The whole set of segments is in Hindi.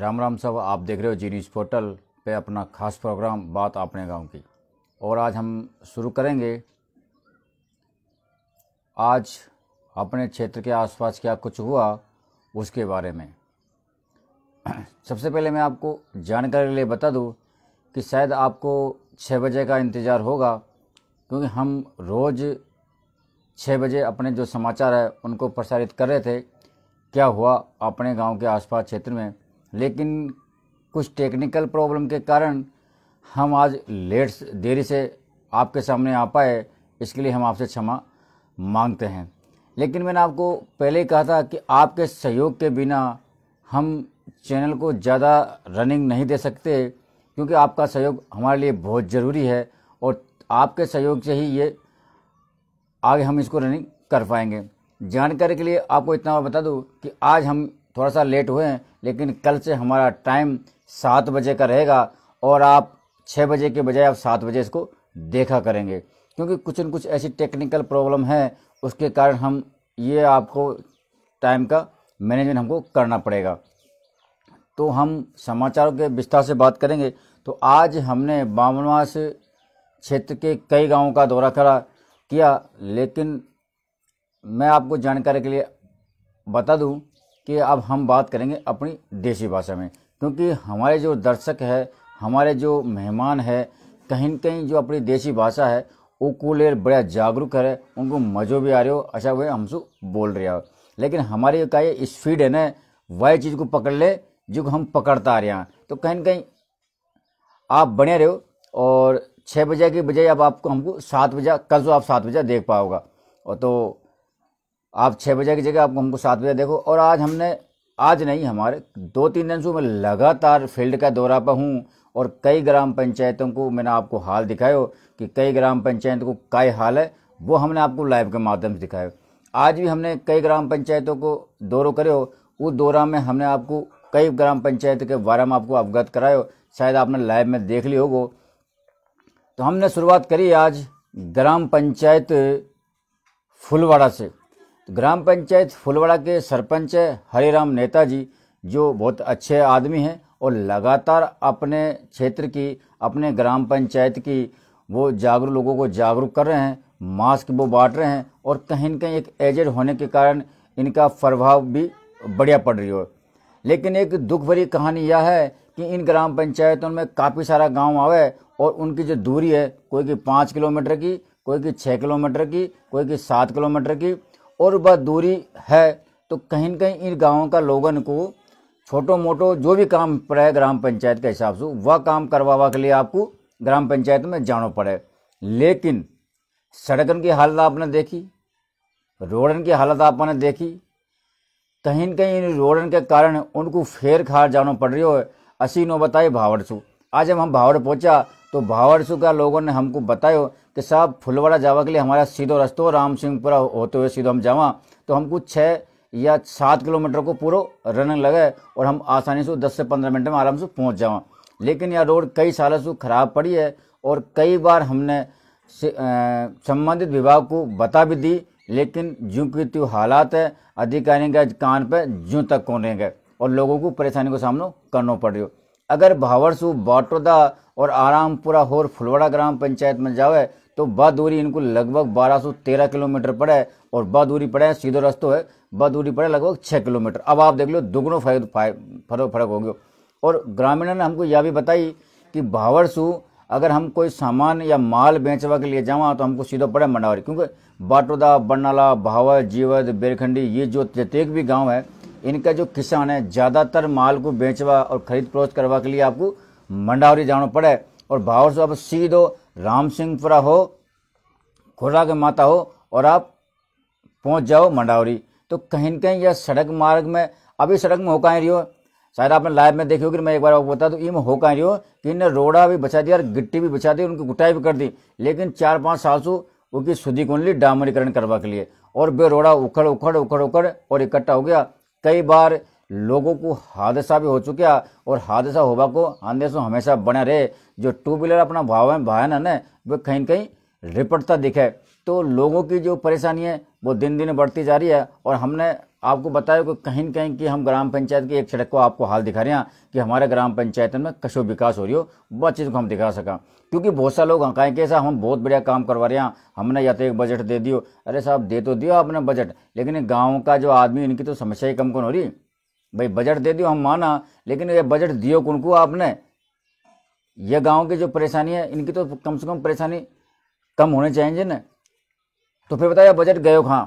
राम राम सब आप देख रहे हो जी न्यूज़ पोर्टल पे अपना खास प्रोग्राम बात अपने गांव की और आज हम शुरू करेंगे आज अपने क्षेत्र के आसपास क्या कुछ हुआ उसके बारे में सबसे पहले मैं आपको जानकारी के लिए बता दूं कि शायद आपको छः बजे का इंतज़ार होगा क्योंकि हम रोज़ छः बजे अपने जो समाचार है उनको प्रसारित कर रहे थे क्या हुआ अपने गांव के आसपास क्षेत्र में लेकिन कुछ टेक्निकल प्रॉब्लम के कारण हम आज लेट देरी से आपके सामने आ पाए इसके लिए हम आपसे क्षमा मांगते हैं लेकिन मैंने आपको पहले ही कहा था कि आपके सहयोग के बिना हम चैनल को ज़्यादा रनिंग नहीं दे सकते क्योंकि आपका सहयोग हमारे लिए बहुत ज़रूरी है और आपके सहयोग से ही ये आगे हम इसको रनिंग कर पाएंगे जानकारी के लिए आपको इतना बता दूँ कि आज हम थोड़ा सा लेट हुए हैं लेकिन कल से हमारा टाइम सात बजे का रहेगा और आप छः बजे के बजाय आप सात बजे इसको देखा करेंगे क्योंकि कुछ न कुछ ऐसी टेक्निकल प्रॉब्लम है उसके कारण हम ये आपको टाइम का मैनेजमेंट हमको करना पड़ेगा तो हम समाचारों के विस्तार से बात करेंगे तो आज हमने बामनवास क्षेत्र के कई गांवों का दौरा करा किया लेकिन मैं आपको जानकारी के लिए बता दूं कि अब हम बात करेंगे अपनी देसी भाषा में क्योंकि हमारे जो दर्शक है हमारे जो मेहमान है कहीं कहीं जो अपनी देसी भाषा है वो को लेकर बड़ा जागरूक है उनको मज़ो भी आ रहे हो अच्छा वह हमसे बोल रहे हो लेकिन हमारी का ये स्पीड है ना वह चीज़ को पकड़ ले जो हम पकड़ता आ रहे हैं तो कहीं कहीं आप बने रहे हो और छः बजे की बजाय अब आपको हमको सात बजे कल तो आप सात बजे देख पाओगा और तो आप छः बजे की जगह आपको हमको सात बजे देखो और आज हमने आज नहीं हमारे दो तीन दिन से मैं लगातार फील्ड का दौरा पर हूँ और कई ग्राम पंचायतों को मैंने आपको हाल दिखाया कि कई ग्राम पंचायत को काय हाल है वो हमने आपको लाइव के माध्यम से दिखाया आज भी हमने कई ग्राम पंचायतों को दौरों करे हो उस दौरा में हमने आपको कई ग्राम पंचायत के बारे में आपको अवगत कराया शायद आपने लाइव में देख ली होगो तो हमने शुरुआत करी आज ग्राम पंचायत फुलवाड़ा से ग्राम पंचायत फुलवाड़ा के सरपंच हरेराम नेताजी जो बहुत अच्छे आदमी हैं और लगातार अपने क्षेत्र की अपने ग्राम पंचायत की वो जागरूक लोगों को जागरूक कर रहे हैं मास्क वो बांट रहे हैं और कहीं ना कहीं एक एजेड होने के कारण इनका प्रभाव भी बढ़िया पड़ रही हो लेकिन एक दुख भरी कहानी यह है कि इन ग्राम पंचायतों में काफ़ी सारा गांव आवे और उनकी जो दूरी है कोई की पाँच किलोमीटर की कोई की छः किलोमीटर की कोई की सात किलोमीटर की और वह दूरी है तो कहीं ना कहीं इन गाँव का लोगों को छोटो मोटो जो भी काम पड़े ग्राम पंचायत के हिसाब से वह काम करवावा के लिए आपको ग्राम पंचायत में जाना पड़े लेकिन सड़कन की हालत आपने देखी रोडन की हालत आपने देखी कहीं न कहीं इन रोडन के कारण उनको फेर खार जाना पड़ रही हो असी नो बताए भावड़ सु आज हम हम भावड़ पहुंचा तो भावरसु का लोगों ने हमको बतायो कि साहब फुलवाड़ा जावा के लिए हमारा सीधो रस्तो राम सिंहपुरा होते हुए सीधो हम जावा तो हमको छः या सात किलोमीटर को पूरा रनिंग लगे और हम आसानी से दस से पंद्रह मिनट में आराम से पहुँच जावा लेकिन यह रोड कई सालों से खराब पड़ी है और कई बार हमने संबंधित विभाग को बता भी दी लेकिन जो की त्यों हालात है अधिकारी के कान पर जो तक कौन रहेंगे और लोगों को परेशानी का सामना करना पड़ रही हो अगर भावरसू बाटोदा और आरामपुरा होर फुलवाड़ा ग्राम पंचायत में जावे तो बा दूरी इनको लगभग 1213 किलोमीटर पड़े और बा दूरी पड़े सीधो रास्तो है बा दूरी पड़े लगभग 6 किलोमीटर अब आप देख लो दुगुनो फर्क फर्क हो गया और ग्रामीणों ने हमको यह भी बताई कि भावरसू अगर हम कोई सामान या माल बेचवा के लिए जावा तो हमको सीधो पड़े मंडावरी क्योंकि बाटोदा बरनाला भावर जीवद बेरखंडी ये जो जतेक भी गाँव है इनका जो किसान है ज़्यादातर माल को बेचवा और खरीद फरोख्त करवा के लिए आपको मंडावरी जाना पड़े और भावर से आप सीधो राम सिंहपुरा हो खुरा के माता हो और आप पहुंच जाओ मंडावरी तो कहीं ना कहीं यह सड़क मार्ग में अभी सड़क में होकर रही हो शायद आपने लाइव में देखी होगी मैं एक बार आपको बता दूँ ये में हो रही हो कि इन्हें रोड़ा भी बचा दिया और गिट्टी भी बचा दी उनकी गुटाई भी कर दी लेकिन चार पाँच साल से उनकी शुद्धि कुंडली डामरीकरण करवा के लिए और बेरोड़ा उखड़ उखड़ उखड़ उखड़ और इकट्ठा हो गया कई बार लोगों को हादसा भी हो चुका और हादसा होबा को आंदे हमेशा बना रहे जो टू व्हीलर अपना भाव भाई ना वो कहीं कहीं रिपटता दिखे तो लोगों की जो परेशानी है वो दिन दिन बढ़ती जा रही है और हमने आपको बताया कि कहीं ना कहीं कि हम ग्राम पंचायत की एक सड़क को आपको हाल दिखा रहे हैं कि हमारे ग्राम पंचायत में कशो विकास हो रही हो वह चीज़ को हम दिखा सका क्योंकि बहुत सारे लोग कहें कि ऐसा हम बहुत बढ़िया काम करवा रहे हैं हमने या तो एक बजट दे दियो अरे साहब दे तो दियो आपने बजट लेकिन गाँव का जो आदमी इनकी तो समस्या ही कम कौन हो रही भाई बजट दे दियो हम माना लेकिन ये बजट दियो कौन को आपने यह गाँव की जो परेशानी है इनकी तो कम से कम परेशानी कम होने चाहिए ना तो फिर बताया बजट गए कहाँ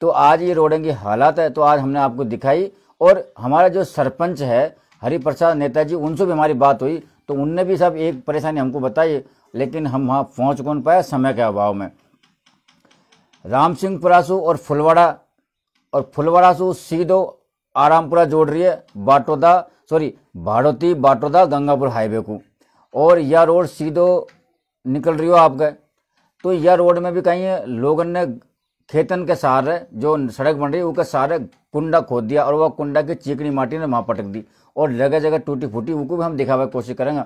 तो आज ये रोडें की हालात है तो आज हमने आपको दिखाई और हमारा जो सरपंच है हरिप्रसाद नेताजी उनसे भी हमारी बात हुई तो उनने भी सब एक परेशानी हमको बताई लेकिन हम वहाँ पहुँच कौन पाए समय के अभाव में राम सिंह पुरासू और फुलवाड़ा और फुलवाड़ा सु सीधो आरामपुरा जोड़ रही है बाटोदा सॉरी भाड़ोती बाटोदा गंगापुर हाईवे को और यह रोड सीधो निकल रही हो आप गए तो यह रोड में भी कहीं लोगों ने खेतन के सहारे जो सड़क बन रही है उसके सहारे कुंडा खोद दिया और वह कुंडा की चीकनी माटी ने वहाँ पटक दी और जगह जगह टूटी फूटी उनको भी हम दिखावे की कोशिश करेंगे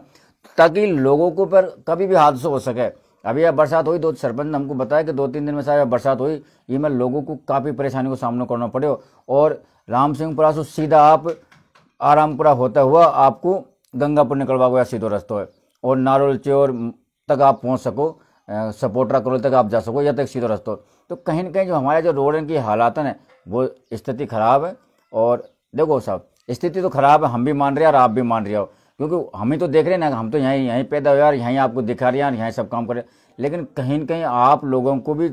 ताकि लोगों को पर कभी भी हादसा हो सके अभी यह बरसात हुई दो सरपंच ने हमको बताया कि दो तीन दिन में सारे बरसात हुई ये में लोगों को काफ़ी परेशानी का सामना करना पड़े और राम सिंहपुरा से सीधा आप आरामपुरा होता हुआ आपको गंगापुर निकलवा हुआ सीधो रस्तों है और नारोल चोर तक आप पहुँच सको सपोटरा कॉलोनी तक आप जा सको या तक तो सीधा रास्ता तो कहीं ना कहीं जो हमारे जो रोड की हालात हैं वो स्थिति ख़राब है और देखो साहब स्थिति तो ख़राब है हम भी मान रहे हैं और आप भी मान रहे हो क्योंकि हम ही तो देख रहे हैं ना हम तो यहीं यहीं पैदा हुए यार यहीं आपको दिखा रहे हैं और यहीं सब काम कर रहे हैं लेकिन कहीं ना कहीं आप लोगों को भी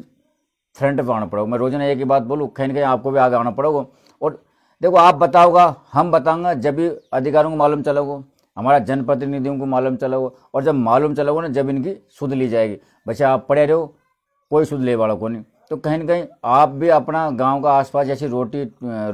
फ्रंट पर आना पड़ेगा मैं रोजाना एक ही बात बोलूँ कहीं ना कहीं आपको भी आगे आना पड़ेगा और देखो आप बताओगा हम बताऊँगा जब भी अधिकारियों को मालूम चलोगे हमारा जनप्रतिनिधियों को मालूम चला होगा और जब मालूम चला होगा ना जब इनकी सुध ली जाएगी बच्चे आप पढ़े रहो कोई सुध ले वाला को नहीं तो कहीं ना कहीं आप भी अपना गांव का आसपास जैसी रोटी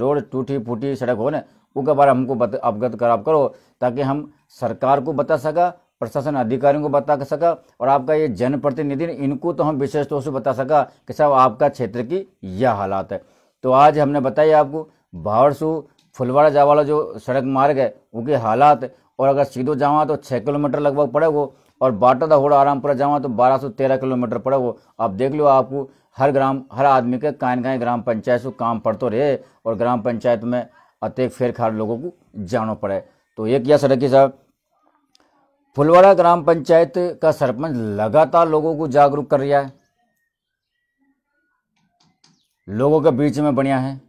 रोड टूटी फूटी सड़क हो ना उसके बारे हमको अवगत करा करो ताकि हम सरकार को बता सका प्रशासन अधिकारियों को बता सका और आपका ये जनप्रतिनिधि इनको तो हम विशेष तौर से बता सका कि साहब आपका क्षेत्र की यह हालात है तो आज हमने बताया आपको बावरसू फुलवाड़ा जावाला जो सड़क मार्ग है उनके हालात और अगर सीधो जावा तो छः किलोमीटर लगभग पड़ेगो और बाटा दा आरामपुरा जावा तो बारह सौ तेरह किलोमीटर पड़ेगो आप देख लो आपको हर ग्राम हर आदमी के कान कान ग्राम पंचायत से काम पड़ते रहे और ग्राम पंचायत में अतिक फेर खार लोगों को जाना पड़े तो किया सर कि साहब फुलवाड़ा ग्राम पंचायत का सरपंच लगातार लोगों को जागरूक कर रहा है लोगों के बीच में बढ़िया है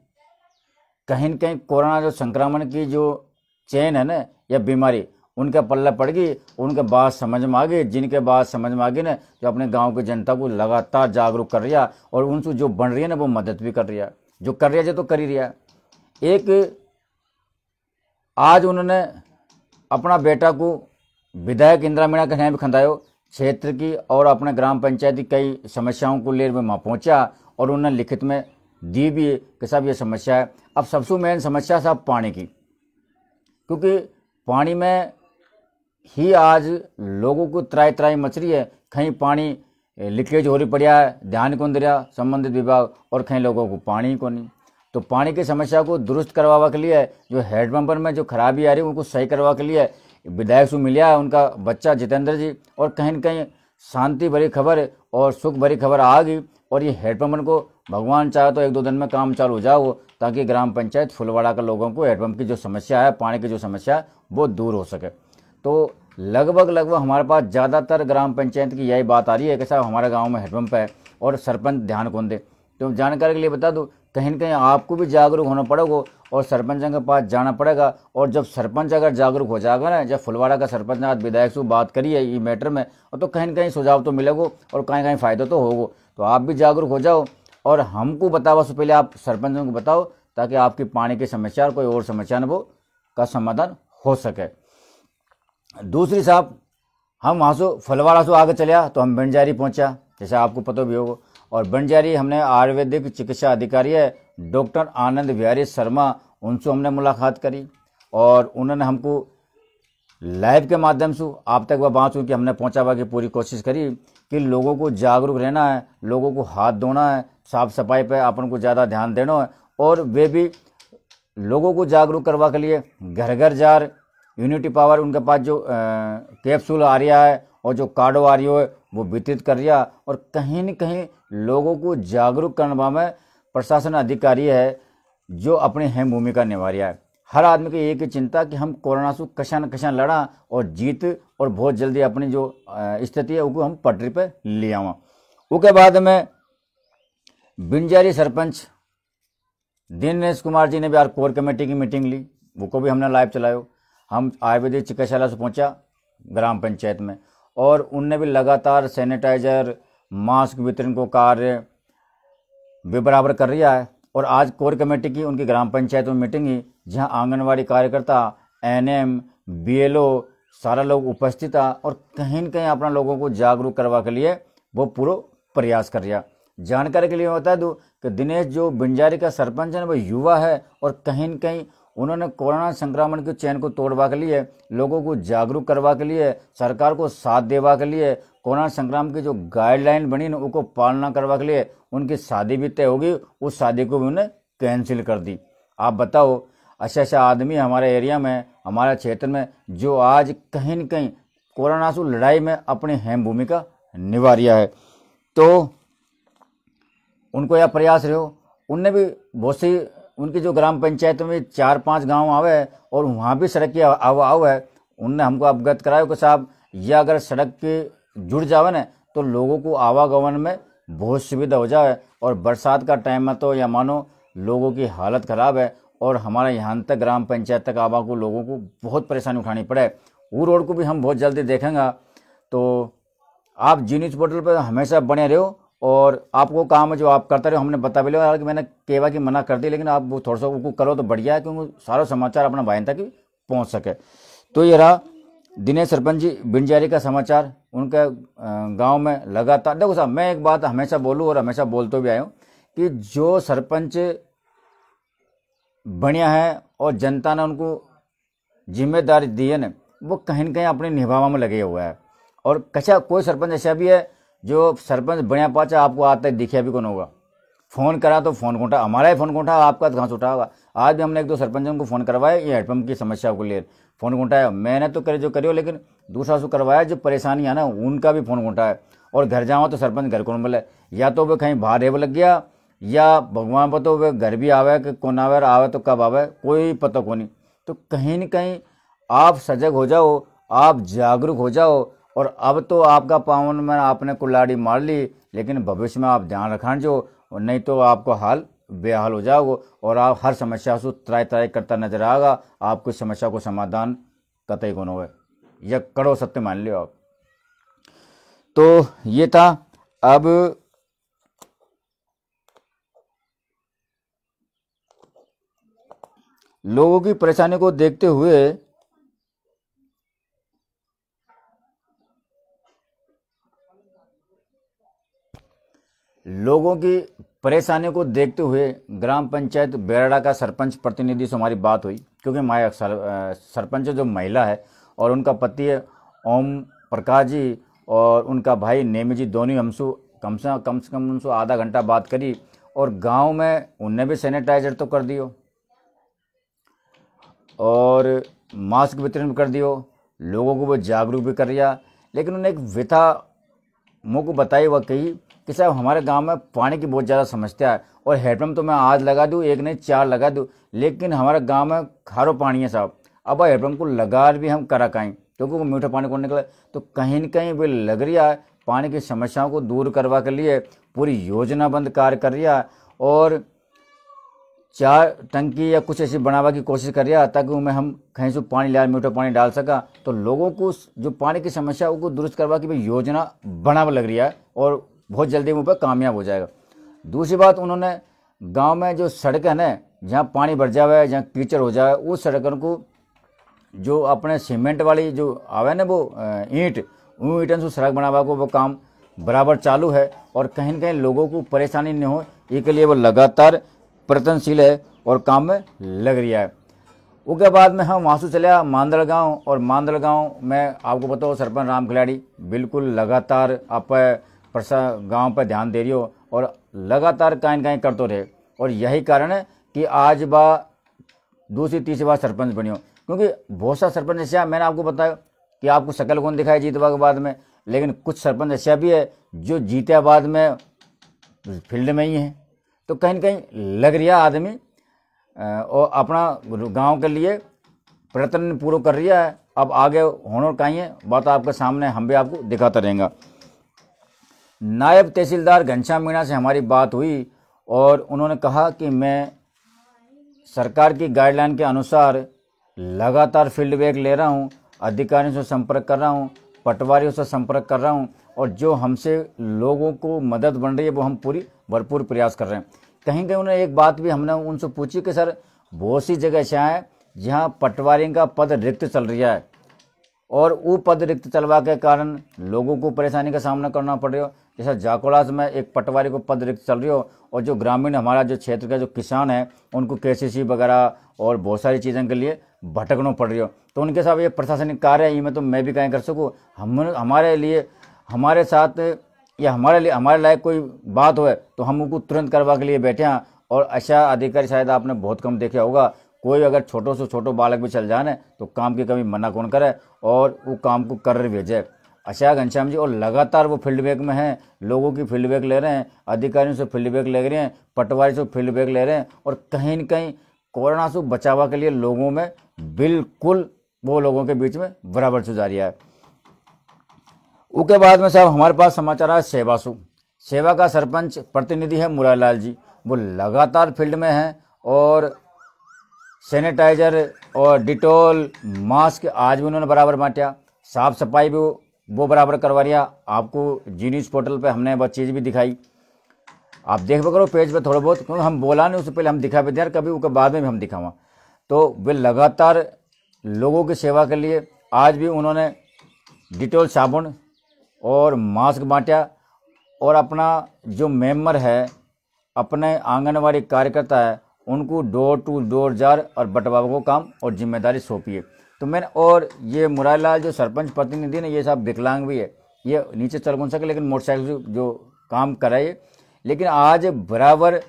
कहीं न कहीं कोरोना जो संक्रमण की जो चेन है ना या बीमारी उनके पल्ले पड़ गई उनके बात समझ में आ गई जिनके बात समझ में आ गई ना जो अपने गांव की जनता को लगातार जागरूक कर रहा और उनसे जो बन रही है ना वो मदद भी कर रही है जो कर रहा है तो कर ही रहा एक आज उन्होंने अपना बेटा को विधायक इंदिरा मीणा के नाम खंदायो क्षेत्र की और अपने ग्राम पंचायत की कई समस्याओं को लेकर वहाँ पहुँचा और उन्होंने लिखित में दी भी कि साहब ये समस्या है अब सबसे मेन समस्या साहब पानी की क्योंकि पानी में ही आज लोगों को त्राई त्राई मच रही है कहीं पानी लीकेज हो रही पड़िया है ध्यान कौन दे संबंधित विभाग और कहीं लोगों को पानी ही को नहीं तो पानी की समस्या को दुरुस्त करवावा के लिए जो हेड पंपर में जो खराबी आ रही है उनको सही करवा के लिए विधायक से मिलिया है उनका बच्चा जितेंद्र जी और कहीं ना कहीं शांति भरी खबर और सुख भरी खबर आ गई और ये हेडपम्पन को भगवान चाहे तो एक दो दिन में काम चालू हो जाओ ताकि ग्राम पंचायत फुलवाड़ा का लोगों को हैडपम्प की जो समस्या है पानी की जो समस्या है वो दूर हो सके तो लगभग लगभग हमारे पास ज़्यादातर ग्राम पंचायत की यही बात आ रही है कि साहब हमारे गाँव में हैंडपम्प है और सरपंच ध्यान कौन दे तो जानकारी के लिए बता दूँ कहीं ना कहीं आपको भी जागरूक होना पड़ेगा और सरपंचों के पास जाना पड़ेगा और जब सरपंच अगर जागरूक हो जाएगा ना जब फुलवाड़ा का सरपंच ने आज विधायक से बात करी है ये मैटर में और तो कहीं ना कहीं सुझाव तो मिलेगा और कहीं कहीं फ़ायदा तो होगा तो आप भी जागरूक हो जाओ और हमको बतावा से पहले आप सरपंचों को बताओ ताकि आपकी पानी की समस्या और कोई और समस्या न वो का समाधान हो सके दूसरी साहब हम वहाँ से फलवाड़ा से आगे चलिया तो हम बंजारी पहुँचा जैसे आपको पता भी होगा और बंजारी हमने आयुर्वेदिक चिकित्सा अधिकारी है डॉक्टर आनंद बिहारी शर्मा उनसे हमने मुलाकात करी और उन्होंने हमको लाइव के माध्यम से आप तक वह बात हुई कि हमने पहुँचावा की पूरी कोशिश करी कि लोगों को जागरूक रहना है लोगों को हाथ धोना है साफ सफाई पर अपन को ज़्यादा ध्यान देना है और वे भी लोगों को जागरूक करवा के लिए घर घर जा यूनिटी पावर उनके पास जो कैप्सूल आ रहा है और जो कार्डो आ रही हो वो वितरित कर रहा और कहीं न कहीं लोगों को जागरूक करवा में प्रशासन अधिकारी है जो अपनी अहम भूमिका निभा रहा है हर आदमी की एक ही चिंता कि हम कोरोना से कशन न लड़ा और जीत और बहुत जल्दी अपनी जो स्थिति है उसको हम पटरी पर ले आवा उसके बाद में बिंजारी सरपंच दिनेश कुमार जी ने बिहार कोर कमेटी की मीटिंग ली वो को भी हमने लाइव चलायो हम आयुर्वेदिक चिकित्सालय से पहुंचा ग्राम पंचायत में और उनने भी लगातार सैनिटाइजर मास्क वितरण को कार्य भी बराबर कर रहा है और आज कोर कमेटी की उनकी ग्राम पंचायत में मीटिंग हुई जहां आंगनवाड़ी कार्यकर्ता एनएम बीएलओ सारा लोग उपस्थित आ और कहीं न कहीं अपना लोगों को जागरूक करवा के लिए वो पूरा प्रयास कर रहा जानकारी के लिए बता दूँ कि दिनेश जो बिंजारी का सरपंच है वो युवा है और कहीं न कहीं उन्होंने कोरोना संक्रमण के चैन को तोड़वा के लिए लोगों को जागरूक करवा के लिए सरकार को साथ देवा के लिए कोरोना संक्रमण की जो गाइडलाइन बनी ना उनको पालना करवा के लिए उनकी शादी भी तय होगी उस शादी को भी उन्हें कैंसिल कर दी आप बताओ अच्छा अच्छा आदमी हमारे एरिया में हमारे क्षेत्र में जो आज कहीं न कहीं कोरोना से लड़ाई में अपनी अहम भूमिका निभा रहा है तो उनको यह प्रयास रहे हो उनने भी बहुत सी उनकी जो ग्राम पंचायत में चार पांच गांव आवे है और वहाँ भी सड़क की आवा आव है उनने हमको अवगत कराया कि साहब यह अगर सड़क के जुड़ जावे ना तो लोगों को आवागमन में बहुत सुविधा हो जाए और बरसात का टाइम में तो या मानो लोगों की हालत ख़राब है और हमारा यहाँ तक ग्राम पंचायत तक आवा को लोगों को बहुत परेशानी उठानी पड़े वो रोड को भी हम बहुत जल्दी देखेंगे तो आप जी न्यूज़ पोर्टल पर हमेशा बने रहो और आपको काम जो आप करते रहे हमने बता भी लिया कि मैंने केवा की मना कर दी लेकिन आप वो थोड़ा सा उनको करो तो बढ़िया है क्योंकि सारा समाचार अपना भाई तक पहुँच सके तो ये रहा दिनेश सरपंच जी बिंजारी का समाचार उनका गांव में लगातार देखो साहब मैं एक बात हमेशा बोलूँ और हमेशा बोलते भी आया हूँ कि जो सरपंच बढ़िया है और जनता ने उनको जिम्मेदारी दी है ना वो कहीं ना कहीं अपने निभावा में लगे हुआ है और कचा कोई सरपंच ऐसा भी है जो सरपंच बढ़िया पाचा आपको आज तक दिखे भी कौन होगा फ़ोन करा तो फ़ोन कोठा हमारा ही फ़ोन कोठा आपका कहाँ से उठा होगा आज भी हमने एक दो सरपंच को फ़ोन करवाया ये हेडपम्प की समस्या को लिए फ़ोन कोठाया मैंने तो करे जो करियो लेकिन दूसरा से करवाया जो परेशानी है ना उनका भी फ़ोन कोठा है और घर जाओ तो सरपंच घर कौन बोले या तो वो कहीं बाहर रेव लग गया या भगवान पर तो वे घर भी आवे कि कौन आवे आवे तो कब आवे कोई पता को नहीं तो कहीं ना कहीं आप सजग हो जाओ आप जागरूक हो जाओ और अब तो आपका पावन में आपने कुल्लाड़ी मार ली लेकिन भविष्य में आप ध्यान रखा जो और नहीं तो आपको हाल बेहाल हो जाओ और आप हर समस्या से त्राय त्राय करता नजर आएगा आपको समस्या को समाधान कतई कौन हो यह करो सत्य मान लो आप तो ये था अब लोगों की परेशानी को देखते हुए लोगों की परेशानी को देखते हुए ग्राम पंचायत बेराड़ा का सरपंच प्रतिनिधि से हमारी बात हुई क्योंकि माया सरपंच जो महिला है और उनका पति है ओम प्रकाश जी और उनका भाई नेमी जी दोनों हमसु कम से कम से कम उनसे आधा घंटा बात करी और गांव में उनने भी सैनिटाइज़र तो कर दियो और मास्क वितरण भी कर दियो लोगों को वो जागरूक भी कर दिया लेकिन उन्हें एक विथा मुँह को बताई वह कही कि साहब हमारे गांव में पानी की बहुत ज़्यादा समस्या है और हेडपम्प तो मैं आज लगा दूँ एक नहीं चार लगा दूँ लेकिन हमारे गांव में खारो पानी है साहब अब हेडपम्प को लगा भी हम करा कहीं क्योंकि वो मीठा पानी को निकला तो कहीं ना कहीं वे लग रहा है पानी की समस्याओं को दूर करवा के लिए पूरी योजनाबंद कार्य कर रहा है और चार टंकी या कुछ ऐसी बनावा की कोशिश कर रहा ताकि उनमें हम कहीं से पानी लाए मीटर पानी डाल सका तो लोगों को जो पानी की समस्या उसको दुरुस्त करवा की भाई योजना बनावा लग रही है और बहुत जल्दी उन पर कामयाब हो जाएगा दूसरी बात उन्होंने गांव में जो सड़कें हैं जहाँ पानी भर जाए जहाँ कीचड़ हो जाए उस सड़कों को जो अपने सीमेंट वाली जो आवे ना वो ईंट उन ईटन से सड़क बनावा को वो काम बराबर चालू है और कहीं ना कहीं लोगों को परेशानी नहीं हो इसके लिए वो लगातार प्रयत्नशील है और काम में लग रही है उसके बाद में हम वहाँ से चले मांदल गाँव और मांदल गाँव में आपको बताओ सरपंच राम खिलाड़ी बिल्कुल लगातार आप गाँव पर ध्यान दे रही हो और लगातार कहीं कहीं करते रहे और यही कारण है कि आज बा दूसरी तीसरी बार सरपंच बनी हो क्योंकि बहुत सा सरपंच ऐसा मैंने आपको बताया कि आपको सकल कौन दिखाई जीतवा के बाद में लेकिन कुछ सरपंच ऐसा भी है जो जीते बाद में फील्ड में ही हैं तो कहीं ना कहीं लग रहा आदमी और अपना गांव के लिए प्रयत्न पूरा कर रहा है अब आगे ही है बात आपके सामने हम भी आपको दिखाता रहेंगे नायब तहसीलदार घनश्याम मीणा से हमारी बात हुई और उन्होंने कहा कि मैं सरकार की गाइडलाइन के अनुसार लगातार फील्डबैक ले रहा हूं, अधिकारियों से संपर्क कर रहा हूं, पटवारियों से संपर्क कर रहा हूं और जो हमसे लोगों को मदद बन रही है वो हम पूरी भरपूर प्रयास कर रहे हैं कहीं कहीं उन्होंने एक बात भी हमने उनसे पूछी कि सर बहुत सी जगह ऐसे हैं जहाँ पटवारी का पद रिक्त चल रहा है और वो पद रिक्त चलवा के कारण लोगों को परेशानी का सामना करना पड़ रहा हो जैसे जाकोलास में एक पटवारी को पद रिक्त चल रही हो और जो ग्रामीण हमारा जो क्षेत्र का जो किसान है उनको के वगैरह और बहुत सारी चीज़ों के लिए भटकना पड़ रही हो तो उनके साथ ये प्रशासनिक कार्य है ये मैं तो मैं भी कहीं कर सकूँ हम हमारे लिए हमारे साथ या हमारे लिए हमारे लायक कोई बात हो तो हम उनको तुरंत करवा के लिए बैठे हैं और ऐसा अच्छा अधिकारी शायद आपने बहुत कम देखा होगा कोई अगर छोटो से छोटो बालक भी चल जाने तो काम की कमी मना कौन करे और वो काम को कर भेजे अच्छा घनश्याम जी और लगातार वो फील्डबैक में हैं लोगों की फील्डबैक ले रहे हैं अधिकारियों से फील्डबैक ले रहे हैं पटवारी से फील्डबैक ले रहे हैं और कहीं न कहीं कोरोना से बचावा के लिए लोगों में बिल्कुल वो लोगों के बीच में बराबर से जारी है उसके बाद में साहब हमारे पास समाचार आया सेवासु सेवा का सरपंच प्रतिनिधि है लाल जी वो लगातार फील्ड में हैं और सैनिटाइजर और डिटोल मास्क आज भी उन्होंने बराबर बांटा साफ सफाई भी वो बराबर करवा लिया आपको जी न्यूज़ पोर्टल पर हमने वह चीज़ भी दिखाई आप देख भी करो पेज पे थोड़ा बहुत क्योंकि हम बोला नहीं उससे पहले हम दिखा भी दिया कभी उसके बाद में भी हम दिखावा तो वे लगातार लोगों की सेवा के लिए आज भी उन्होंने डिटोल साबुन और मास्क बांटा और अपना जो मेम्बर है अपने आंगनवाड़ी कार्यकर्ता है उनको डोर टू डोर जार और बंटवाव को काम और जिम्मेदारी सौंपिए तो मैंने और ये मुरारी लाल जो सरपंच प्रतिनिधि ने ये सब विकलांग भी है ये नीचे चल कौन सके लेकिन मोटरसाइकिल जो काम कराए लेकिन आज बराबर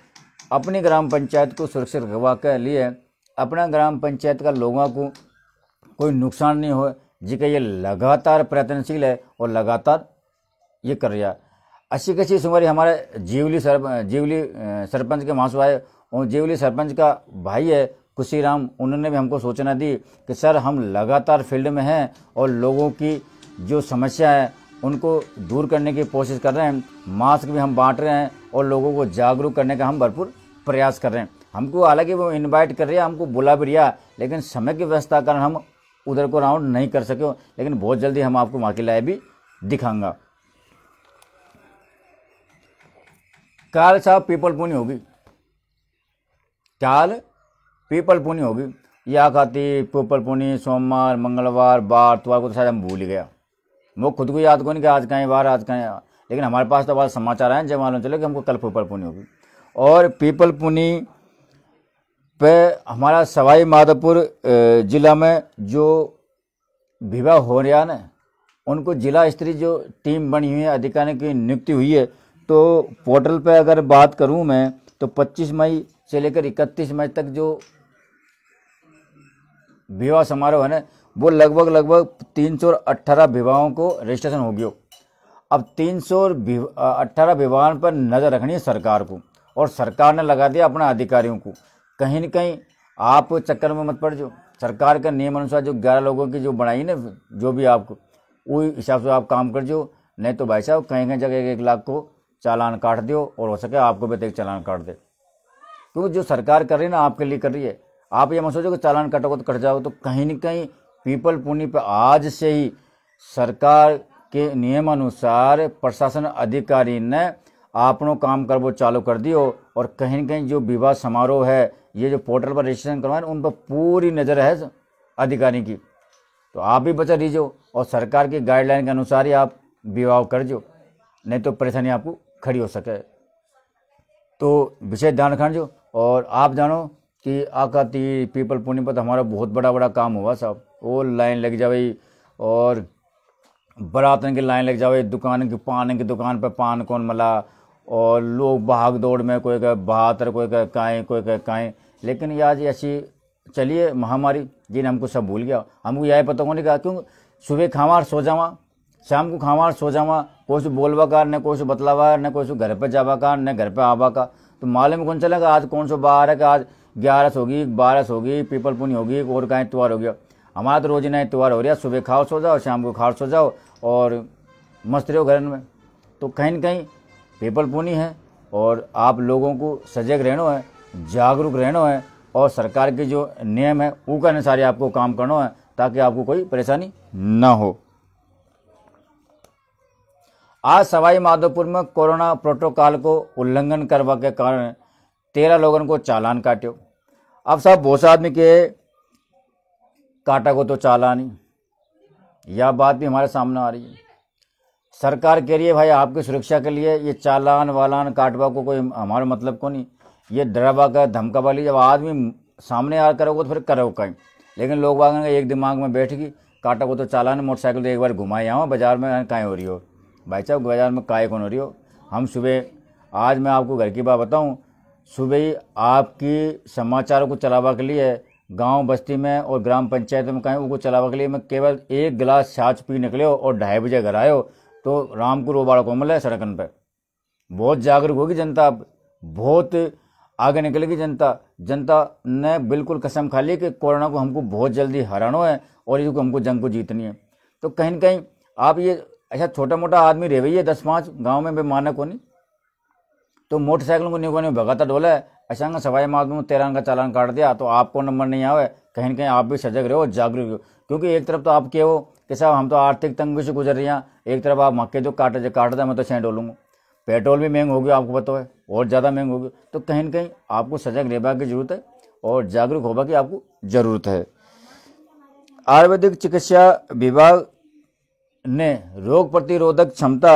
अपनी ग्राम पंचायत को सुरक्षित रखवा के लिए अपना ग्राम पंचायत का लोगों को कोई नुकसान नहीं हो जी का ये लगातार प्रयत्नशील है और लगातार ये कर रहा है अच्छी कच्ची सुमारी हमारे जीवली सरप जीवली सरपंच के मासू आए और जीवली सरपंच का भाई है खुशी राम उन्होंने भी हमको सूचना दी कि सर हम लगातार फील्ड में हैं और लोगों की जो समस्या है उनको दूर करने की कोशिश कर रहे हैं मास्क भी हम बांट रहे हैं और लोगों को जागरूक करने का हम भरपूर प्रयास कर रहे हैं हमको हालांकि वो इनवाइट कर रहे हैं हमको बुला भी रिया लेकिन समय की व्यवस्था कारण हम उधर को राउंड नहीं कर सके लेकिन बहुत जल्दी हम आपको वहाँ की लाइव भी दिखाऊंगा काल साहब पीपल पुनी होगी काल पीपल पुनी होगी या खाती पीपल पुनी सोमवार मंगलवार बार तुवार को तो शायद हम भूल गया वो खुद को याद को नहीं कि आज कहीं बार आज कहीं लेकिन हमारे पास तो बात समाचार आए जब मालूम चले कि हमको कल पीपल पुनी होगी और पीपल पुनी पे हमारा सवाई माधोपुर ज़िला में जो विवाह हो रहा है उनको जिला स्तरीय जो टीम बनी हुई है अधिकारियों की नियुक्ति हुई है तो पोर्टल पे अगर बात करूं मैं तो 25 मई से लेकर 31 मई तक जो विवाह समारोह है ना वो लगभग लगभग तीन सौ अट्ठारह विवाहों को रजिस्ट्रेशन हो होगी अब तीन सौ अट्ठारह विवाह पर नज़र रखनी है सरकार को और सरकार ने लगा दिया अपने अधिकारियों को कहीं ना कहीं आप चक्कर में मत पड़ जाओ सरकार का नियम अनुसार जो ग्यारह लोगों की जो बनाई ना जो भी आपको वो हिसाब से आप काम कर जो नहीं तो भाई साहब कहीं कहीं जगह एक एक लाख को चालान काट दो और हो सके आपको भी तो एक चालान काट दे क्योंकि तो जो सरकार कर रही है ना आपके लिए कर रही है आप ये मत सोचो कि चालान कटोगे तो कट जाओ तो कहीं ना कहीं पीपल पुनी पर आज से ही सरकार के नियमानुसार प्रशासन अधिकारी ने आपनों काम कर वो चालू कर दियो और कहीं ना कहीं जो विवाह समारोह है ये जो पोर्टल पर रजिस्ट्रेशन करवाए उन पर पूरी नज़र है अधिकारी की तो आप भी बचा दीजिए और सरकार की गाइडलाइन के अनुसार ही आप विवाह कर जो नहीं तो परेशानी आपको खड़ी हो सके तो विशेष ध्यान रखना जो और आप जानो कि आका पीपल पुण्य पर हमारा बहुत बड़ा बड़ा काम हुआ साहब वो लाइन लग जावे और बरातन की लाइन लग जावे दुकान की पान की दुकान पर पान कौन मला और लोग भाग दौड़ में कोई कहे बहातर कोई कह काएँ कोई कह काएँ लेकिन ये आज ऐसी चलिए महामारी जिन हमको सब भूल गया हमको यह पता नहीं कहा क्यों सुबह खावार सो जावा शाम को खावार सो जावा कोई बोलवा का न कोई बतलावा न कोई घर पर जावा का न घर पर आवा का तो मालूम कौन चलेगा आज कौन सा बाहर है कि आज ग्यारह होगी बारस होगी पीपल पुनी होगी और कहीं त्यौहार हो गया हमारा तो रोजाना त्यौहार हो रहा सुबह खाओ सो जाओ शाम को खाओ सो जाओ और मस्त रहो घर में तो कहीं ना कहीं पेपर पूनी है और आप लोगों को सजग रहना है जागरूक रहना है और सरकार के जो नियम है उसके अनुसार आपको काम करना है ताकि आपको कोई परेशानी ना हो आज सवाई माधोपुर में कोरोना प्रोटोकॉल को उल्लंघन करवा के कारण तेरह लोगों को चालान काटो अब साहब बहुत आदमी के काटा को तो चालान ही यह बात भी हमारे सामने आ रही है सरकार कह रही है भाई आपकी सुरक्षा के लिए ये चालान वालान काटवा को कोई हमारा मतलब को नहीं ये डरावा का धमका वाली जब आदमी सामने आ करोगे तो फिर करो कहीं लेकिन लोग बाग एक दिमाग में बैठ गई काटा को तो चालान मोटरसाइकिल तो एक बार घुमाए आओ बाजार में काय हो रही हो भाई साहब बाजार में काय कौन हो रही हो हम सुबह आज मैं आपको घर की बात बताऊँ सुबह ही आपकी समाचारों को चलावा के लिए गांव बस्ती में और ग्राम पंचायत में कहीं उनको चलावा के लिए मैं केवल एक गिलास छाछ पी निकले और ढाई बजे घर आयो तो रामपुर ओबाड़ा कोमल है सड़कन पर बहुत जागरूक होगी जनता अब बहुत आगे निकलेगी जनता जनता ने बिल्कुल कसम खा ली कि कोरोना को हमको बहुत जल्दी हराना है और इसको हमको जंग को जीतनी है तो कहीं ना कहीं आप ये अच्छा छोटा मोटा आदमी रह है दस पाँच गाँव में भी माना तो को नहीं तो मोटरसाइकिल को नहीं को नहीं भगाता डोला है अचानक सवाई माध्यम तेरह का चालान काट दिया तो आपको नंबर नहीं आवे कहीं ना कहीं आप भी सजग रहो हो जागरूक हो क्योंकि एक तरफ तो आप क्या हो कि साहब हम तो आर्थिक तंगी से गुजर रहे हैं एक तरफ आप मक्के जो काट काटता मैं तो छह डोलूंगा पेट्रोल भी महंग हो गया आपको पता है और ज़्यादा महंग हो गया तो कहीं ना कहीं आपको सजग रहने की जरूरत है और जागरूक होने की आपको ज़रूरत है आयुर्वेदिक चिकित्सा विभाग ने रोग प्रतिरोधक क्षमता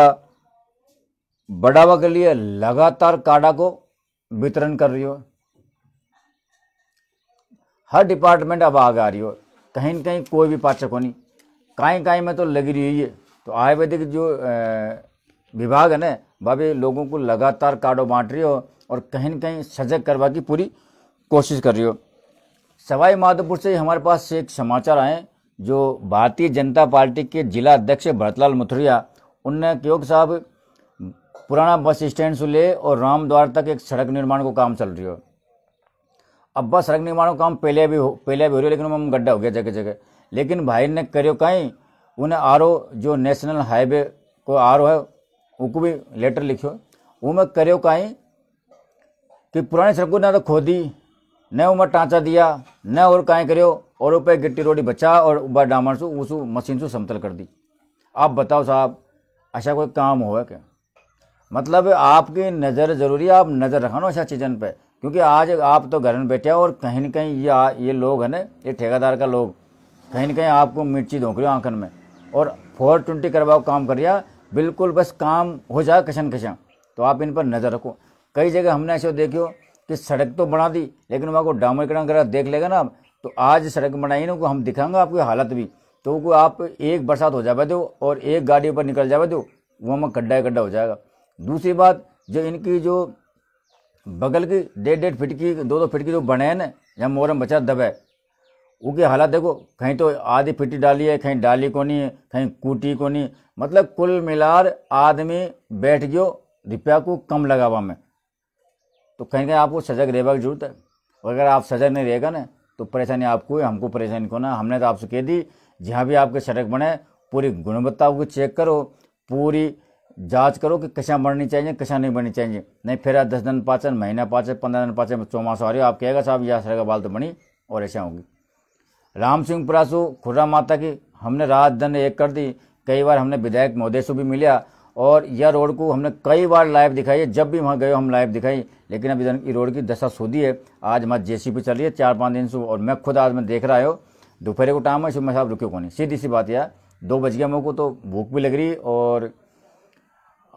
बढ़ावा के लिए लगातार काढ़ा को वितरण कर रही हो हर डिपार्टमेंट अब आगे आ रही हो कहीं ना कहीं कोई भी पाचक होनी कहीं कहीं में तो लगी रही है तो आयुर्वेदिक जो विभाग है ना भाभी लोगों को लगातार कार्डो बांट रही हो और कहीं ना कहीं सजग करवा की पूरी कोशिश कर रही हो सवाई माधोपुर से हमारे पास एक समाचार आए जो भारतीय जनता पार्टी के जिला अध्यक्ष भरतलाल मथुरिया उनने क्योंकि साहब पुराना बस स्टैंड से ले और रामद्वार तक एक सड़क निर्माण को काम चल रही हो अब बस सड़क निर्माण काम पहले भी हो पहले भी हो रही लेकिन उनमें गड्ढा हो गया जगह जगह लेकिन भाई ने करो कहीं उन्हें आर जो नेशनल हाईवे को आर है उनको भी लेटर लिखो उनमें करो कहीं कि पुरानी सड़कों ने तो खोदी न उमें टाँचा दिया न और कहीं करो और ऊपर गिट्टी रोडी बचा और ऊपर डामर से उस मशीन से समतल कर दी आप बताओ साहब ऐसा कोई काम हो क्या मतलब आपकी नज़र ज़रूरी है आप नज़र रखा ना ऐसा चीज़न पे क्योंकि आज आप तो घर में बैठे हो और कहीं ना कहीं ये ये लोग हैं ना ये ठेकेदार का लोग कहीं ना कहीं आपको मिर्ची धोख रहे हो आंखन में और फोर ट्वेंटी करवाओ काम कर रिया बिल्कुल बस काम हो जाए कशन कशन तो आप इन पर नज़र रखो कई जगह हमने ऐसे देखियो कि सड़क तो बना दी लेकिन वहाँ को डामर कड़ा करा देख लेगा ना आप तो आज सड़क बनाई ना हम दिखाएंगे आपकी हालत भी तो वो आप एक बरसात हो जावा दो और एक गाड़ी पर निकल जावा दो वहाँ में गड्ढा गड्ढा हो जाएगा दूसरी बात जो इनकी जो बगल की डेढ़ डेढ़ फिट की दो दो फिट की जो बने हैं ना जहाँ मोरम बचा दबे उसकी हालत देखो कहीं तो आधी फिटी डाली है कहीं डाली को नहीं कहीं कूटी को नहीं मतलब कुल मिलार आदमी बैठ गयो रुपया को कम लगावा में तो कहीं कहीं आपको सजग रहेगा की जरूरत है अगर आप सजग नहीं रहेगा ना तो परेशानी आपको है हमको परेशानी को ना हमने तो आपसे कह दी जहाँ भी आपके सड़क बने पूरी गुणवत्ता को चेक करो पूरी जांच करो कि कशा बढ़नी चाहिए कशा नहीं बढ़नी चाहिए नहीं फिर दस दिन पाचन महीना पाचन पंद्रह दिन पाचन चौमास आ रही हो आप कहेगा साहब यह सर का बाल तो बनी और ऐसा होगी राम सिंह पुरासु खुर्रा माता की हमने रात दिन एक कर दी कई बार हमने विधायक महोदय से भी मिला और यह रोड को हमने कई बार लाइव दिखाई है जब भी वहाँ गए हम लाइव दिखाई लेकिन अभी ये रोड की दशा सूदी है आज मैं जे सी चल रही है चार पाँच दिन से और मैं खुद आज मैं देख रहा हूँ दोपहर को टाइम है सुबह साहब रुके को नहीं सीधी सी बात यार दो बज गया मेरे को तो भूख भी लग रही और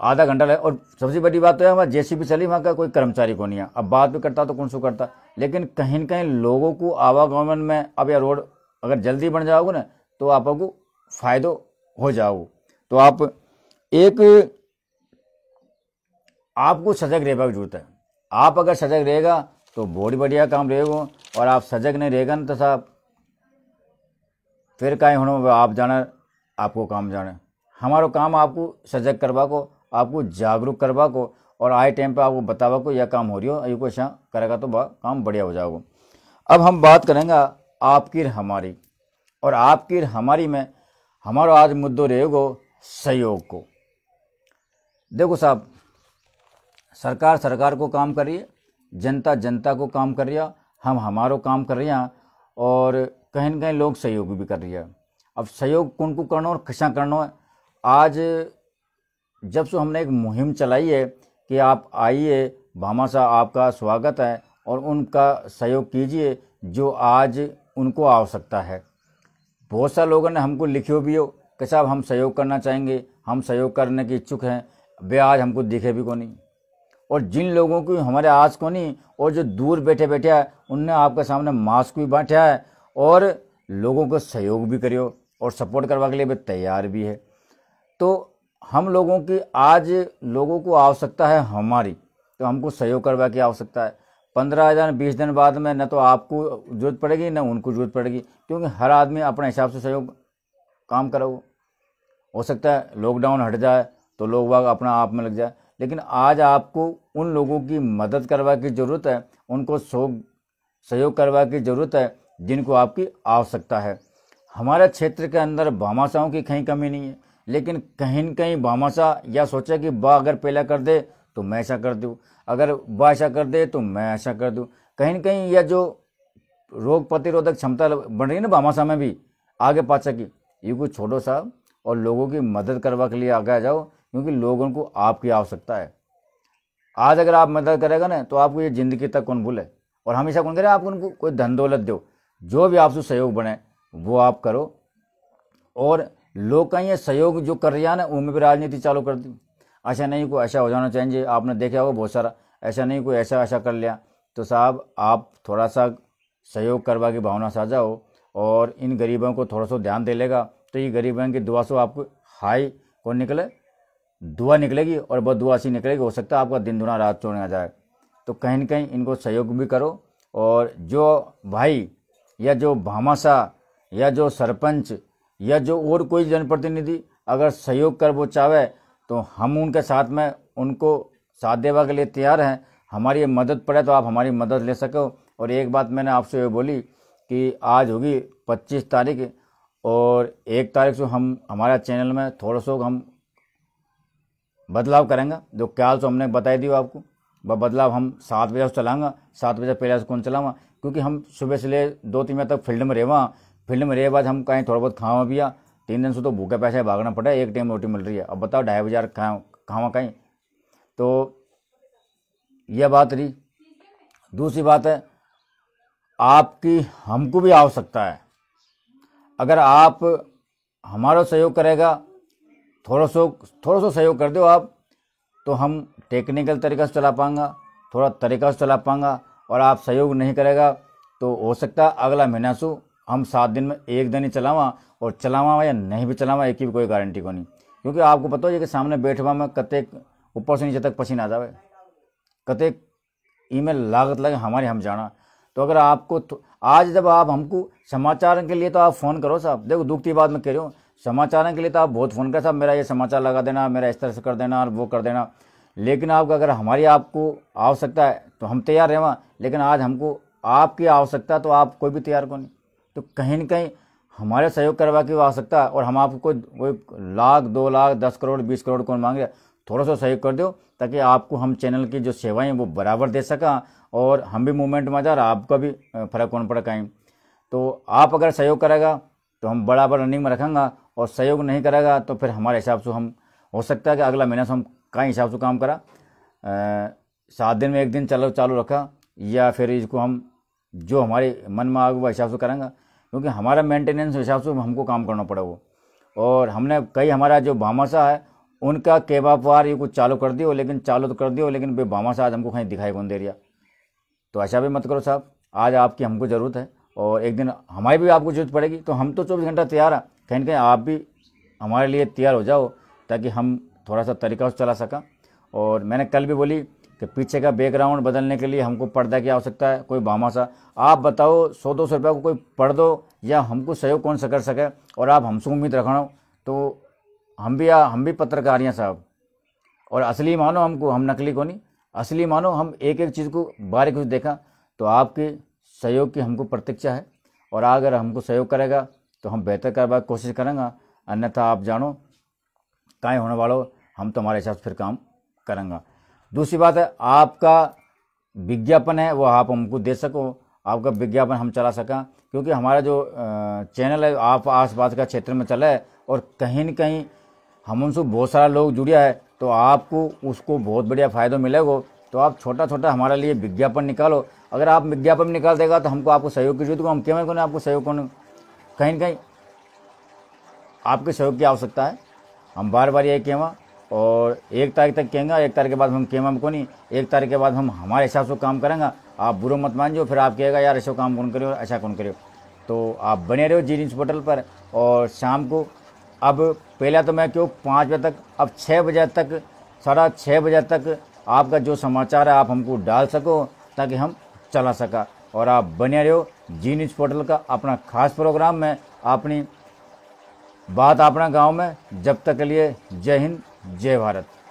आधा घंटा लगा और सबसे बड़ी बात तो है जे सी चली वहाँ का कोई कर्मचारी को नहीं है अब बात भी करता तो कौन सो करता लेकिन कहीं ना कहीं लोगों को आवागमन में अब यह रोड अगर जल्दी बन जाओगे ना तो आपको फायदो हो जाओ तो आप एक आपको सजग रहने की जरूरत है आप अगर सजग रहेगा तो बहुत बढ़िया काम रहेगा और आप सजग नहीं रहेगा ना तो साहब फिर कहीं होना आप जाना आपको काम जाना हमारा काम आपको सजग करवा को आपको जागरूक करवा को और आए टाइम पर आपको बतावा को यह काम हो रही हो ये को ऐसा करेगा तो काम बढ़िया हो जाएगा अब हम बात करेंगे आपकी हमारी और आपकी हमारी में हमारा आज मुद्दों रहेगो सहयोग को देखो साहब सरकार सरकार को काम कर रही है जनता जनता को काम कर रही है हम हमारो काम कर रहे हैं और कहीं ना कहीं लोग सहयोग भी कर रही है अब सहयोग कौन को करना और कैसा करना है आज जब से हमने एक मुहिम चलाई है कि आप आइए भामा साहब आपका स्वागत है और उनका सहयोग कीजिए जो आज उनको आवश्यकता है बहुत सारे लोगों ने हमको लिखे भी हो कि साहब हम सहयोग करना चाहेंगे हम सहयोग करने के इच्छुक हैं वे आज हमको दिखे भी को नहीं और जिन लोगों की हमारे आज को नहीं और जो दूर बैठे बैठे हैं उनने आपके सामने मास्क भी बांटा है और लोगों को सहयोग भी करियो और सपोर्ट करवा के लिए भी तैयार भी है तो हम लोगों की आज लोगों को आवश्यकता है हमारी तो हमको सहयोग करवा की आवश्यकता है पंद्रह हज़ार बीस दिन बाद में न तो आपको जरूरत पड़ेगी न उनको जरूरत पड़ेगी क्योंकि हर आदमी अपने हिसाब से सहयोग काम कराओ हो सकता है लॉकडाउन हट जाए तो लोग वाग अपना आप में लग जाए लेकिन आज आपको उन लोगों की मदद करवा की ज़रूरत है उनको सोग सहयोग करवा की ज़रूरत है जिनको आपकी आवश्यकता है हमारे क्षेत्र के अंदर भामाशाहों की कहीं कमी नहीं है लेकिन कहीं न कहीं भामाशा या सोचा कि बा अगर पहला कर दे तो मैं ऐसा कर दूँ अगर बा ऐसा कर दे तो मैं ऐसा कर दूँ कहीं न कहीं यह जो रोग प्रतिरोधक क्षमता बन रही है ना भामाशा में भी आगे पाचा की ये कुछ छोड़ो साहब और लोगों की मदद करवा के लिए आगे आ जाओ क्योंकि लोगों को आपकी आवश्यकता है आज अगर आप मदद करेगा ना तो आपको ये ज़िंदगी तक कौन भूले और हमेशा कौन करे आप उनको कोई धन दौलत दो जो भी आपसे सहयोग बने वो आप करो और लोग का ये सहयोग जो कर रहा ना उनमें भी राजनीति चालू कर दी ऐसा नहीं कोई ऐसा हो जाना चाहिए आपने देखा होगा बहुत सारा ऐसा नहीं कोई ऐसा ऐसा कर लिया तो साहब आप थोड़ा सा सहयोग करवा की भावना साझा हो और इन गरीबों को थोड़ा सा ध्यान दे लेगा तो ये गरीबों की दुआ सो आपको हाई कौन निकले दुआ निकलेगी और बहुत दुआ सी निकलेगी हो सकता है आपका दिन दुना रात चोड़ने आ जाए तो कहीं ना कहीं इनको सहयोग भी करो और जो भाई या जो भामाशाह या जो सरपंच या जो और कोई जनप्रतिनिधि अगर सहयोग कर वो चाहे तो हम उनके साथ में उनको साथ देवा के लिए तैयार हैं हमारी मदद पड़े तो आप हमारी मदद ले सको और एक बात मैंने आपसे ये बोली कि आज होगी पच्चीस तारीख और एक तारीख से हम हमारा चैनल में थोड़ा सा हम बदलाव करेंगे जो क्या सो हमने बताई दी आपको वह बदलाव हम सात बजे से चलाऊँगा सात बजे पहले से कौन चलाऊँगा क्योंकि हम सुबह से ले दो तीन बजे तक फील्ड में रहवा फील्ड में रहे बाद हम कहीं थोड़ा बहुत खावा पिया तीन दिन से तो भूखे पैसे भागना पड़ा एक टाइम रोटी मिल रही है अब बताओ ढाई बाजार खावा खावा कहीं तो यह बात रही दूसरी बात है आपकी हमको भी आवश्यकता है अगर आप हमारा सहयोग करेगा थोड़ा सो थोड़ा सा सहयोग कर दो आप तो हम टेक्निकल तरीका से चला पाऊँगा थोड़ा तरीका से चला पाऊँगा और आप सहयोग नहीं करेगा तो हो सकता अगला महीना सो हम सात दिन में एक दिन ही चलावा और चलावा या नहीं भी चलावा एक की भी कोई गारंटी को नहीं क्योंकि आपको पता हो कि सामने बैठवा में कतेक ऊपर से नीचे तक पसीना आ जावे कतेक ईमेल लागत लगे हमारे हम जाना तो अगर आपको तो, आज जब आप हमको समाचार के लिए तो आप फ़ोन करो साहब देखो दुखती बात मैं कह रही हूँ समाचार के लिए तो आप बहुत फ़ोन करें साहब मेरा ये समाचार लगा देना मेरा इस तरह से कर देना और वो कर देना लेकिन आप अगर हमारी आपको आवश्यकता है तो हम तैयार रहें लेकिन आज हमको आपकी आवश्यकता तो आप कोई भी तैयार को नहीं तो कहीं ना कहीं हमारे सहयोग करवा की आवश्यकता है और हम आपको कोई लाख दो लाख दस करोड़ बीस करोड़ कौन मांग थोड़ा सा सहयोग कर दो ताकि आपको हम चैनल की जो सेवाएं वो बराबर दे सका और हम भी मूवमेंट में जा रहा आपका भी फर्क कौन पड़ कहीं तो आप अगर सहयोग करेगा तो हम बराबर रनिंग में रखेंगे और सहयोग नहीं करेगा तो फिर हमारे हिसाब से हम हो सकता है कि अगला महीना से हम कई हिसाब से काम करा सात दिन में एक दिन चलो चालू रखा या फिर इसको हम जो हमारे मन में आगे वह हिसाब से करेंगे क्योंकि हमारा मेंटेनेंस हिसाब से हमको काम करना पड़ा वो और हमने कई हमारा जो भामाशाह है उनका वार ये कुछ चालू कर दियो लेकिन चालू तो कर दियो लेकिन वे भामाशाह आज हमको कहीं दिखाई कौन दे रहा तो ऐसा भी मत करो साहब आज आपकी हमको ज़रूरत है और एक दिन हमारी भी आपको जरूरत पड़ेगी तो हम तो चौबीस घंटा तैयार हैं कहीं कहीं आप भी हमारे लिए तैयार हो जाओ ताकि हम थोड़ा सा तरीका से चला सका और मैंने कल भी बोली कि पीछे का बैकग्राउंड बदलने के लिए हमको पर्दा की आवश्यकता है कोई सा आप बताओ सौ दो सौ रुपये को कोई पढ़ दो या हमको सहयोग कौन सा कर सके और आप हमसे उम्मीद रखना हो तो हम भी आ, हम भी पत्रकार हैं साहब और असली मानो हमको हम नकली को नहीं असली मानो हम एक एक चीज़ को बारीक कुछ देखा तो आपके सहयोग की हमको प्रतीक्षा है और अगर हमको सहयोग करेगा तो हम बेहतर करवा कोशिश करेंगे अन्यथा आप जानो काय होने वालों हम तुम्हारे हिसाब से फिर काम करेंगे दूसरी बात है आपका विज्ञापन है वो आप हमको दे सको आपका विज्ञापन हम चला सकें क्योंकि हमारा जो चैनल है आप आस पास का क्षेत्र में चला है और कहीं न कहीं हम उनसे बहुत सारा लोग जुड़िया है तो आपको उसको बहुत बढ़िया फ़ायदा मिलेगा तो आप छोटा छोटा हमारे लिए विज्ञापन निकालो अगर आप विज्ञापन निकाल देगा तो हमको आपको सहयोग की जरूरत हम क्यों कौन आपको सहयोग कौन कहीं न कहीं आपके सहयोग की आवश्यकता है हम बार बार यही कहवा और एक तारीख तक कहेंगे एक तारीख के बाद हम केम को नहीं एक तारीख के बाद हम हमारे हिसाब से काम करेंगे आप बुरो मत मान जो फिर आप कहेगा यार ऐसा काम कौन करो ऐसा कौन करो तो आप बने रहो जी न्यूज पोर्टल पर और शाम को अब पहला तो मैं क्यों पाँच बजे तक अब छः बजे तक साढ़ा छः बजे तक आपका जो समाचार है आप हमको डाल सको ताकि हम चला सका और आप बने रहो जी न्यूज़ पोर्टल का अपना खास प्रोग्राम में अपनी बात अपना गांव में जब तक के लिए जय हिंद जय भारत